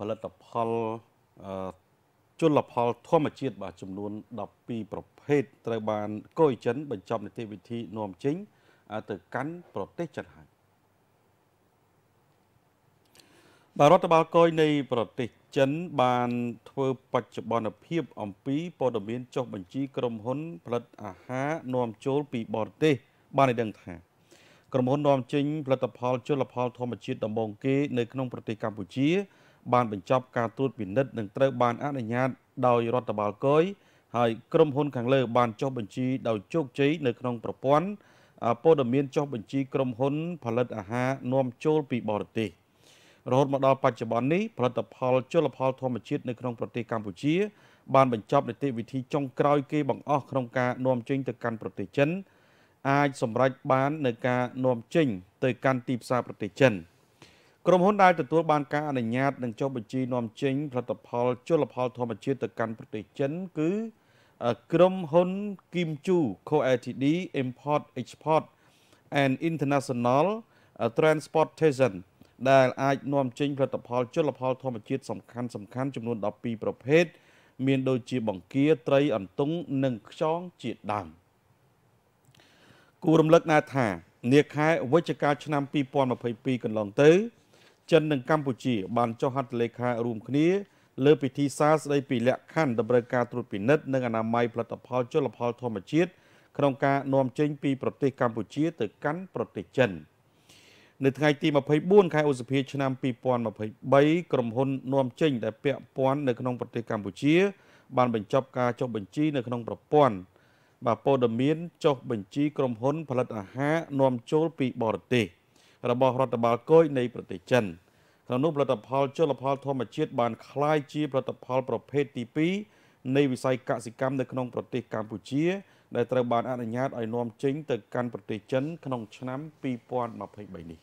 ផលិតផលជលផលធម្មជាតិបាទចំនួន12ប្រភេទត្រូវបានកុយចិន បញ្ចប់នីតិវិធីនាំចេញទៅកាន់ប្រទេសចិនហើយបាទរដ្ឋបាលកុយនៃប្រទេសចិន បាន ធ្វើបច្ចុប្បន្នភាព អំពីព័ត៌មាន ចុះបញ្ជី ក្រុមហ៊ុនផលិត អាហារ នាំចូលពីបរទេសបានឲ្យដឹងថាក្រុមហ៊ុននាំចេញផលិតផលជលផលធម្មជាតិដំបងគេនៅក្នុងប្រទេសកម្ពុជាបានបញ្ចប់ការត្រួតពិនិត្យនិងត្រូវ បានអនុញ្ញាត ដោយរដ្ឋបាលកុយហើយក្រុមហ៊ុនខាងលើ បានចុះបញ្ជីដោយជោគជ័យនៅក្នុងប្រព័ន្ធព័ត៌មានចុះបញ្ជី ក្រុមហ៊ុន ផលិត អាហារនាំចូល ពីបរទេសរហូតមកដល់បច្ចុប្បន្ននេះផលិតផលជលផលធម្មជាតិនៅក្នុងប្រទេសកម្ពុជាបានបញ្ចប់នីតិវិធីចុងក្រោយគេបង្អស់ក្នុងការនាំចេញទៅកាន់ប្រទេសចិន អាចសម្រេចបាននៅការនាំចេញទៅកាន់ទីផ្សារប្រទេសចិន។ក្រុមហ៊ុនដែលទទួលបានការអនុញ្ញាតនឹងចុះបញ្ជីនាំចេញផលិតផលជលផលធម្មជាតិទៅកាន់ប្រទេសចិនគឺក្រុមហ៊ុន Kim Chu Co Ltd Import Export and International Transportation ដែលអាចនាំចេញផលិតផលជលផលធម្មជាតិសំខាន់សំខាន់ចំនួន12ប្រភេទមានដូចជាបង្គាត្រីអន្ទង់និងខ្យងជាដើមគូរំលឹកណាថានាខែវិច្ឆិកាឆ្នាំ2022កន្លងទៅចិននិងកម្ពុជាបានចុះហត្ថលេខារួមគ្នាលើពិធីសារស្តីពីលក្ខខណ្ឌតម្រូវការត្រួតពិនិត្យនិងអនាម័យផលិតផលជលផលធម្មជាតិក្នុងការនាំចេញពីប្រទេសកម្ពុជាទៅកាន់ប្រទេសចិននៅថ្ងៃទី24ខែឧសភាឆ្នាំ2023ក្រុមហ៊ុននាំចេញដែលពាក់ព័ន្ធនៅក្នុងប្រទេសកម្ពុជា បានបញ្ចប់ការចុះបញ្ជីនៅក្នុងប្រព័ន្ធបាទព័ត៌មានចុះបញ្ជីក្រុមហ៊ុនផលិតអាហារនាំចូលពីបរទេសរបស់រដ្ឋបាលគយនៃប្រទេសចិន។ក្នុងនោះផលិតផលជលផលធម្មជាតិបានคล้ายជាផលិតផលប្រភេទទី2នៃវិស័យកសិកម្មនៅក្នុងប្រទេសកម្ពុជាដែលត្រូវបានអនុញ្ញាតឲ្យនាំចេញទៅកាន់ប្រទេសចិនក្នុងឆ្នាំ2023នេះ